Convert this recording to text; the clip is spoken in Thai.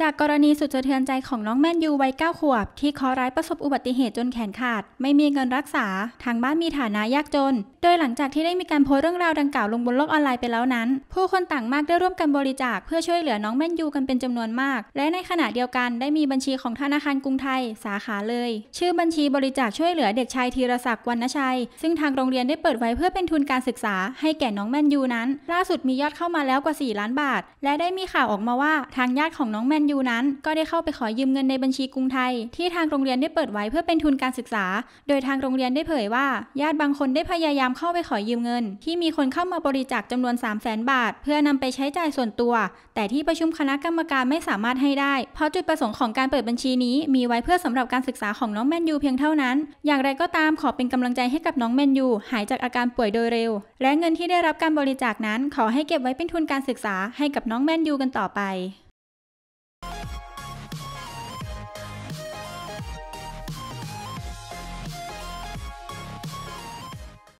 จากกรณีสุดสะเทือนใจของน้องแมนยูวัยเก้าขวบ ที่คอร้ายประสบอุบัติเหตุจนแขนขาดไม่มีเงินรักษาทางบ้านมีฐานะยากจน โดยหลังจากที่ได้มีการโพสเรื่องราวดังกล่าวลงบนโลกออนไลน์ไปแล้วนั้น ผู้คนต่างมากได้ร่วมกันบริจาคเพื่อช่วยเหลือน้องแมนยูกันเป็นจำนวนมาก และในขณะเดียวกันได้มีบัญชีของธนาคารกรุงไทยสาขาเลย ชื่อบัญชีบริจาคช่วยเหลือเด็กชายธีรศักดิ์วรรณชัยซึ่งทางโรงเรียนได้เปิดไว้เพื่อเป็นทุนการศึกษาให้แก่น้องแมนยูนั้น ล่าสุดมียอดเข้ามาแล้วกว่า 4 ล้านบาท และได้มีข่าวออกมาว่าทางญาติของน้องแมนนยูนั้นก็ได้เข้าไปขอยืมเงินในบัญชีกรุงไทยที่ทางโรงเรียนได้เปิดไว้เพื่อเป็นทุนการศึกษา โดยทางโรงเรียนได้เผยว่าญาติบางคนได้พยายามเข้าไปขอยืมเงิน ที่มีคนเข้ามาบริจาคจำนวน 3 0 0แสนบาท เพื่อนำไปใช้จ่ายส่วนตัว แต่ที่ประชุมคณะกรรมการไม่สามารถให้ได้ เพราะจุดประสงค์ของการเปิดบัญชีนี้ มีไว้เพื่อสำหรับการศึกษาของน้องแมนยูเพียงเท่านั้น อย่างไรก็ตามขอเป็นกำลังใจให้กับน้องแมนยูหายจากอาการป่วยโดยเร็ว และเงินที่ได้รับการบริจาคนั้นขอให้เก็บไว้เป็นทุนการศึกษาให้กับน้องแมนยูกันต่อไป